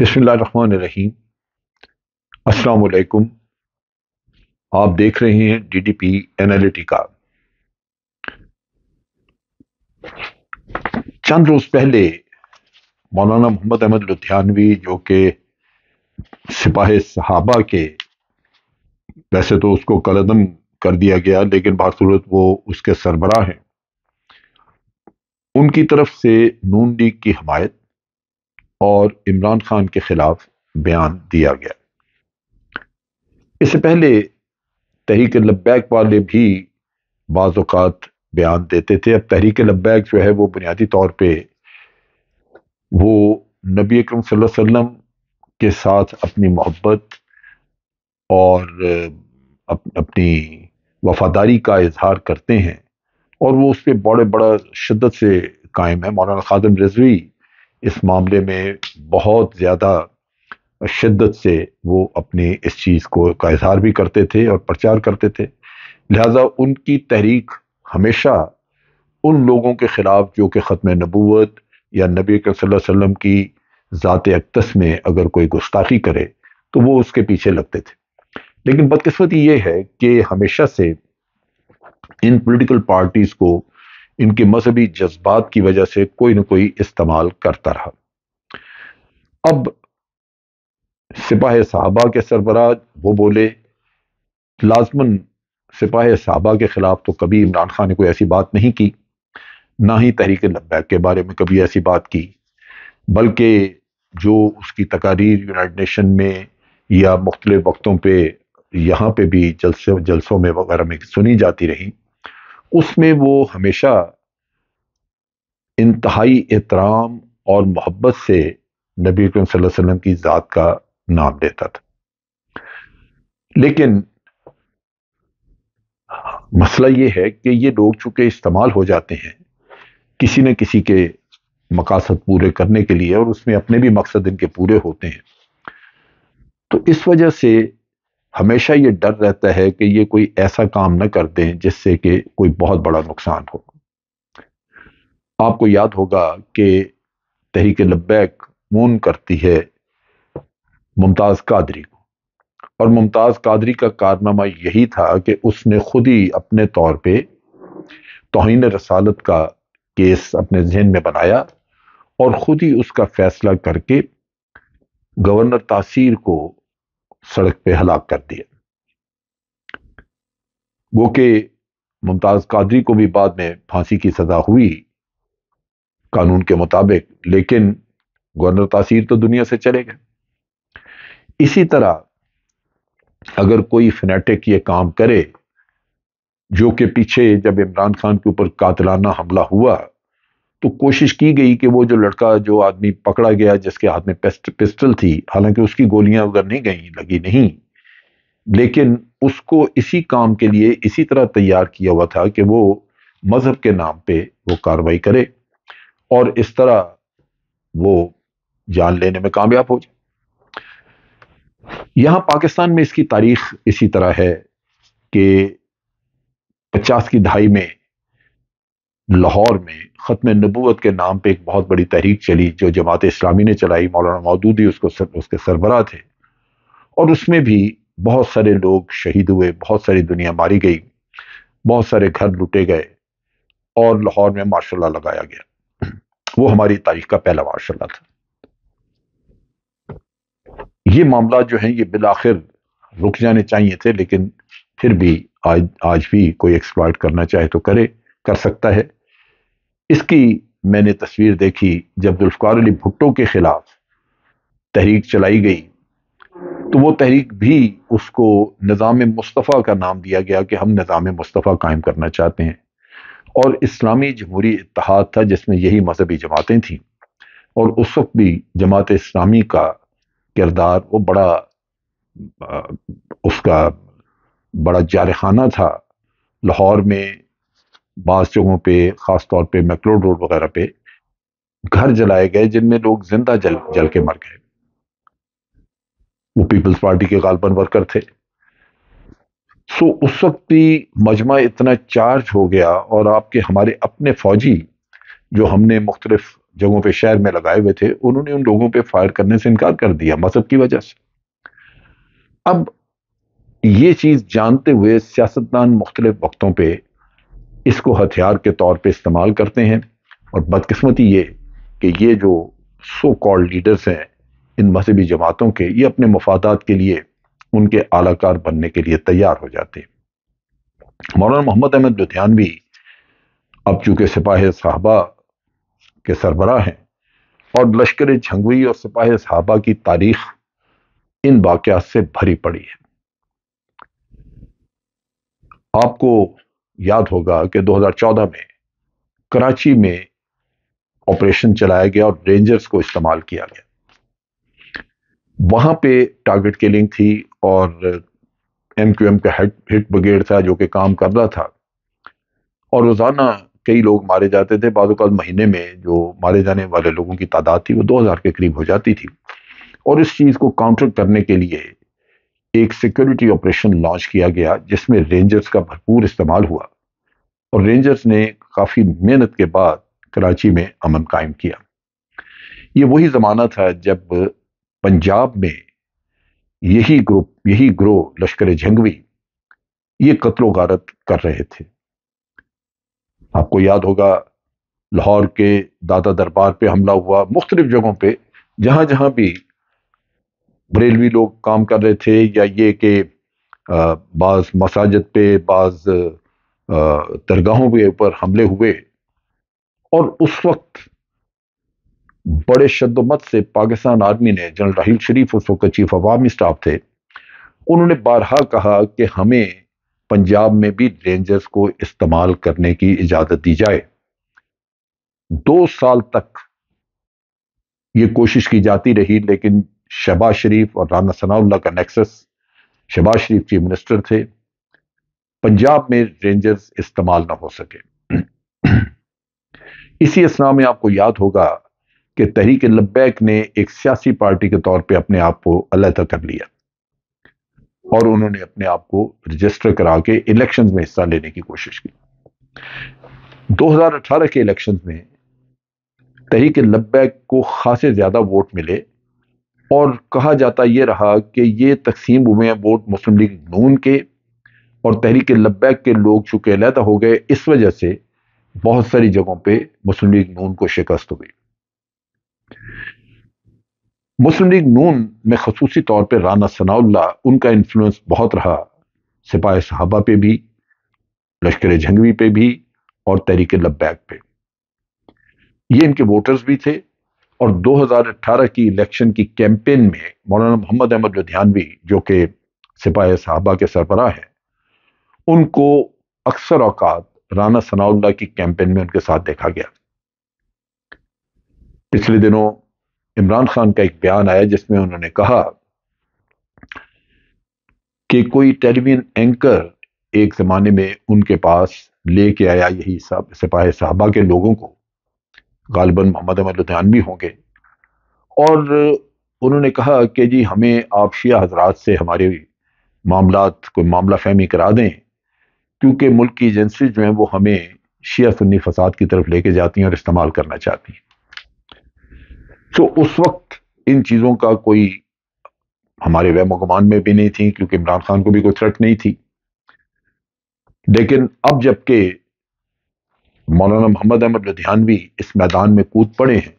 बिस्मिल्लाहिर्रहमानिर्रहीम अस्सलाम वालेकुम आप देख रहे हैं डीडीपी एनालिटिका चंद रोज पहले मौलाना मोहम्मद अहमद लुधियानवी जो कि सिपाही सहाबा के वैसे तो उसको कलदम कर दिया गया लेकिन बासूरत वो उसके सरबरा हैं उनकी तरफ से नून लीग की हमायत और इमरान खान के खिलाफ बयान दिया गया इससे पहले तहरीक लब्बैक वाले भी बाज़ात बयान देते थे अब तहरीक लब्बैक जो है वो बुनियादी तौर पर वो नबी अकरम सल्लल्लाहु अलैहि वसल्लम के साथ अपनी मोहब्बत और अप, अपनी वफादारी का इजहार करते हैं और वो उस पर बड़े बड़ा शिद्दत से कायम है मौलाना खादम रजवी इस मामले में बहुत ज़्यादा शिद्दत से वो अपने इस चीज़ को का इजहार भी करते थे और प्रचार करते थे लिहाजा उनकी तहरीक हमेशा उन लोगों के ख़िलाफ़ जो कि ख़त्म नबूत या नबी वसल्लम की ज़ात अक्तस में अगर कोई गुस्ताखी करे तो वो उसके पीछे लगते थे लेकिन बदकस्मती ये है कि हमेशा से इन पोलिटिकल पार्टीज़ को इनके मजहबी जज्बात की वजह से कोई ना कोई इस्तेमाल करता रहा अब सिपाह साहबा के सरबराज वो बोले लाजमन सिपाह साहबा के खिलाफ तो कभी इमरान खान ने कोई ऐसी बात नहीं की ना ही तहरीक लब्बैक के बारे में कभी ऐसी बात की बल्कि जो उसकी तकारीर यूनाइट नेशन में या मुख्तलिफ वक्तों पर यहाँ पर भी जलसे जलसों में वगैरह में सुनी जाती रही उसमें वो हमेशा इंतहाई एहतराम और मोहब्बत से नबी करीम वसल्लम की ज़ात का नाम लेता था लेकिन मसला ये है कि ये लोग चूँकि इस्तेमाल हो जाते हैं किसी न किसी के मकासद पूरे करने के लिए और उसमें अपने भी मकसद इनके पूरे होते हैं तो इस वजह से हमेशा ये डर रहता है कि ये कोई ऐसा काम ना कर दें जिससे कि कोई बहुत बड़ा नुकसान हो आपको याद होगा कि तहरीक लब्बैक मून करती है मुमताज़ कादरी को और मुमताज़ कादरी का कारनामा यही था कि उसने खुद ही अपने तौर पे तोहन रसालत का केस अपने जहन में बनाया और ख़ुद ही उसका फ़ैसला करके गवर्नर तासीर को सड़क पे हलाक कर दिया वो कि मुमताज कादरी को भी बाद में फांसी की सजा हुई कानून के मुताबिक लेकिन गवर्नर तासीर तो दुनिया से चले गए इसी तरह अगर कोई फिनेटिक ये काम करे जो कि पीछे जब इमरान खान के ऊपर कातलाना हमला हुआ तो कोशिश की गई कि वो जो लड़का जो आदमी पकड़ा गया जिसके हाथ में पिस्टल थी हालांकि उसकी गोलियां उधर नहीं गई लगी नहीं लेकिन उसको इसी काम के लिए इसी तरह तैयार किया हुआ था कि वो मज़हब के नाम पे वो कार्रवाई करे और इस तरह वो जान लेने में कामयाब हो जाए यहाँ पाकिस्तान में इसकी तारीख इसी तरह है कि पचास की दहाई में लाहौर में ख़त्म नबूत के नाम पे एक बहुत बड़ी तहरीक चली जो जमात इस्लामी ने चलाई मौलाना मौदूदी उसको सर, उसके सरबरा थे और उसमें भी बहुत सारे लोग शहीद हुए बहुत सारी दुनिया मारी गई बहुत सारे घर लुटे गए और लाहौर में मार्शल लगाया गया वो हमारी तारीख का पहला मार्शल था ये मामला जो है ये बिलाखिर रुक जाने चाहिए थे लेकिन फिर भी आज आज भी कोई एक्सप्लॉयट करना चाहे तो करे कर सकता है इसकी मैंने तस्वीर देखी जब जुल्फ़ार अली भुट्टो के ख़िलाफ़ तहरीक चलाई गई तो वो तहरीक भी उसको निज़ाम मुस्तफ़ा का नाम दिया गया कि हम निज़ाम मुस्तफ़ा कायम करना चाहते हैं और इस्लामी जमहूरी इतिहाद था जिसमें यही मजहबी जमातें थीं और उस वक्त भी जमात इस्लामी का किरदार वो बड़ा उसका बड़ा जारखाना था लाहौर में बाज़ जगहों पे ख़ास तौर पे मैकलोड रोड वगैरह पे घर जलाए गए जिनमें लोग जिंदा जल जल के मर गए वो पीपल्स पार्टी के गालबन वर्कर थे सो उस वक्त भी मजमा इतना चार्ज हो गया और आपके हमारे अपने फौजी जो हमने मुख्तलिफ जगहों पे शहर में लगाए हुए थे उन्होंने उन लोगों पे फायर करने से इनकार कर दिया मजहब की वजह से अब ये चीज़ जानते हुए सियासतदान मुख्तलिफ वक्तों पर इसको हथियार के तौर पे इस्तेमाल करते हैं और बदकिस्मती ये कि ये जो सो कॉल्ड लीडर्स हैं इन मजहबी जमातों के ये अपने मफादात के लिए उनके आलाकार बनने के लिए तैयार हो जाते हैं मौलाना मोहम्मद अहमद लुधियानवी अब चूँकि सिपाह साहबा के सरबरा हैं और लश्कर झंगवी और सिपाह साहबा की तारीख इन वाक़ात से भरी पड़ी है आपको याद होगा कि 2014 में कराची में ऑपरेशन चलाया गया और रेंजर्स को इस्तेमाल किया गया वहां पे टारगेट किलिंग थी और एम क्यू एम का हेड हिट ब्रिगेड था जो कि काम कर रहा था और रोज़ाना कई लोग मारे जाते थे बाद महीने में जो मारे जाने वाले लोगों की तादाद थी वो 2000 के करीब हो जाती थी और इस चीज़ को काउंटर करने के लिए एक सिक्योरिटी ऑपरेशन लॉन्च किया गया जिसमें रेंजर्स का भरपूर इस्तेमाल हुआ और रेंजर्स ने काफ़ी मेहनत के बाद कराची में अमन कायम किया ये वही ज़माना था जब पंजाब में यही ग्रुप यही ग्रोह लश्कर झंगवी ये कत्लो गारत कर रहे थे आपको याद होगा लाहौर के दादा दरबार पे हमला हुआ मुख्तलिफ जगहों पे जहाँ जहाँ भी बरेलवी लोग काम कर रहे थे या ये कि बाज़ मसाजद पे बाज़ दरगाहों के ऊपर हमले हुए और उस वक्त बड़े शदोमत से पाकिस्तान आर्मी ने जनरल राहील शरीफ उस वक्त चीफ अवामी स्टाफ थे उन्होंने बारहा कहा कि हमें पंजाब में भी रेंजर्स को इस्तेमाल करने की इजाज़त दी जाए दो साल तक ये कोशिश की जाती रही लेकिन शहबाज शरीफ और राना सनाउल्ला का nexus Shahbaz Sharif chief minister थे पंजाब में रेंजर्स इस्तेमाल ना हो सके इसी असना में आपको याद होगा कि तहरीक लब्बैक ने एक सियासी पार्टी के तौर पे अपने आप को अलहदा कर लिया और उन्होंने अपने आप को रजिस्टर करा के इलेक्शन में हिस्सा लेने की कोशिश की 2018 के इलेक्शन में तहरीक लब्बैक को खासे ज़्यादा वोट मिले और कहा जाता ये रहा कि ये तकसीम हुए हैं वोट मुस्लिम लीग नून के और तहरीक लब्बैक के लोग चूँकि अलहदा हो गए इस वजह से बहुत सारी जगहों पर मुस्लिम लीग नून को शिकस्त हो गई मुस्लिम लीग नून में खसूसी तौर पर राना सनाउल्ला उनका इन्फ्लुंस बहुत रहा सिपाही साहबा पे भी लश्कर झंगवी पे भी और तहरीक लब्बैक पे ये इनके वोटर्स भी थे और 2018 की इलेक्शन की कैंपेन में मौलाना मोहम्मद अहमद लुधियानवी जो कि सिपाही साहबा के सरबरा हैं उनको अक्सर औकात राना सनाउल्ला की कैंपेन में उनके साथ देखा गया पिछले दिनों इमरान खान का एक बयान आया जिसमें उन्होंने कहा कि कोई टेलीविजन एंकर एक ज़माने में उनके पास लेके आया यही सब सिपाही साहबा के लोगों को गालबन मोहम्मद अहमद भी होंगे और उन्होंने कहा कि जी हमें आप शिया हजरात से हमारे मामला कोई मामला फहमी करा दें क्योंकि मुल्क की एजेंसी जो हैं वो हमें शिया सुन्नी फसाद की तरफ लेके जाती हैं और इस्तेमाल करना चाहती हैं तो उस वक्त इन चीज़ों का कोई हमारे वह मकमान में भी नहीं थी क्योंकि इमरान खान को भी कोई थ्रेट नहीं थी लेकिन अब जबकि मौलाना मोहम्मद अहमद लुधियानवी इस मैदान में कूद पड़े हैं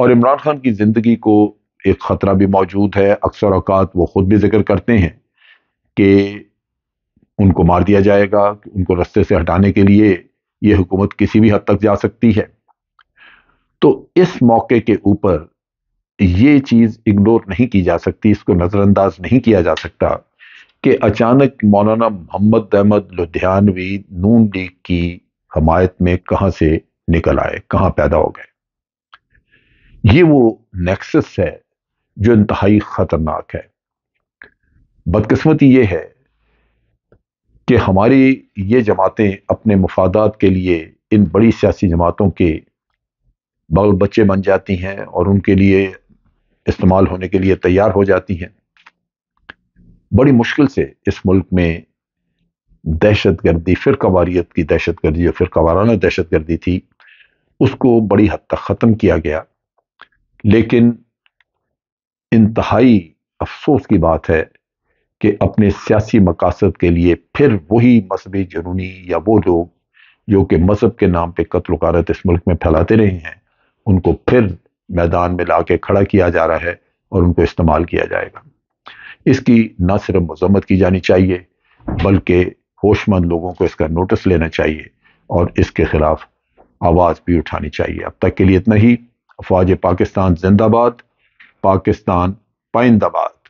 और इमरान खान की ज़िंदगी को एक ख़तरा भी मौजूद है अक्सर अवकात वो ख़ुद भी जिक्र करते हैं कि उनको मार दिया जाएगा उनको रस्ते से हटाने के लिए ये हुकूमत किसी भी हद तक जा सकती है तो इस मौके के ऊपर ये चीज़ इग्नोर नहीं की जा सकती इसको नज़रअंदाज नहीं किया जा सकता कि अचानक मौलाना मोहम्मद अहमद लुधियानवी नून लीग की हमायत में कहाँ से निकल आए कहाँ पैदा हो गए ये वो नेक्सस है जो इंतहाई ख़तरनाक है बदकस्मती ये है कि हमारी ये जमातें अपने मफादात के लिए इन बड़ी सियासी जमातों के बगल बच्चे बन जाती हैं और उनके लिए इस्तेमाल होने के लिए तैयार हो जाती हैं बड़ी मुश्किल से इस मुल्क में दहशत गर्दी फिर वारियत की दहशत गर्दी जो फिर वाराना दहशत गर्दी थी उसको बड़ी हद तक ख़त्म किया गया लेकिन इंतहाई अफसोस की बात है कि अपने सियासी मकासद के लिए फिर वही मजहबी जुनूनी या वो लोग जो कि मज़हब के नाम पर कत्ल वारत इस मुल्क में फैलाते रहे हैं उनको फिर मैदान में ला के खड़ा किया जा रहा है और उनको इस्तेमाल किया जाएगा इसकी न सिर्फ मजम्मत की जानी चाहिए बल्कि होशमंद लोगों को इसका नोटिस लेना चाहिए और इसके खिलाफ आवाज़ भी उठानी चाहिए अब तक के लिए इतना ही अफवाज पाकिस्तान जिंदाबाद पाकिस्तान पाइंदाबाद